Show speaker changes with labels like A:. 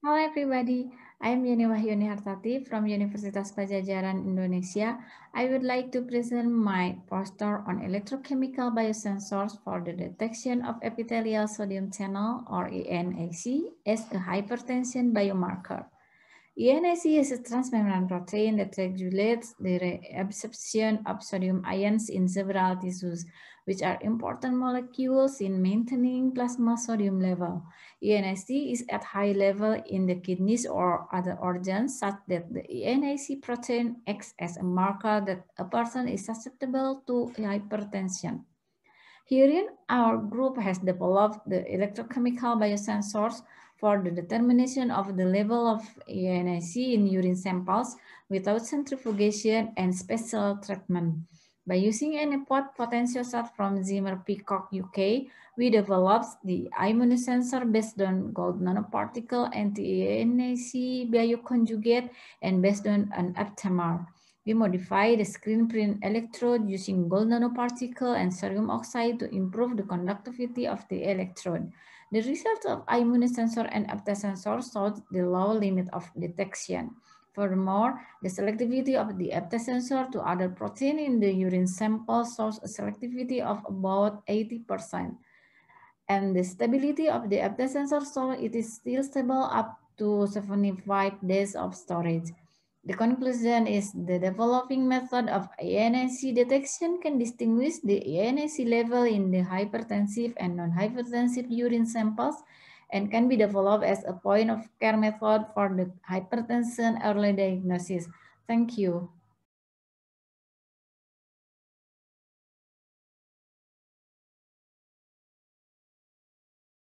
A: Hello everybody,
B: I'm Yeni Wahyuni Hartati from Universitas Pajajaran Indonesia. I would like to present my poster on electrochemical biosensors for the detection of epithelial sodium channel or ENAC as a hypertension biomarker. ENaC is a transmembrane protein that regulates the absorption of sodium ions in several tissues, which are important molecules in maintaining plasma sodium level. ENaC is at high level in the kidneys or other organs, such that the ENIC protein acts as a marker that a person is susceptible to hypertension. Herein, our group has developed the electrochemical biosensors for the determination of the level of UNIC in urine samples without centrifugation and special treatment. By using an import potential shot from Zimmer Peacock UK, we developed the immunosensor based on gold nanoparticle anti-ANAC bioconjugate and based on an aptamer. We modify the screen print electrode using gold nanoparticle and sodium oxide to improve the conductivity of the electrode. The results of immunosensor and aptasensor showed the low limit of detection. Furthermore, the selectivity of the aptasensor to other protein in the urine sample shows a selectivity of about 80%. And the stability of the aptasensor shows it is still stable up to 75 days of storage. The conclusion is the developing method of ANC detection can distinguish the ANC level in the hypertensive and non-hypertensive urine samples and can be developed as a point of care method for the
A: hypertension early diagnosis. Thank you.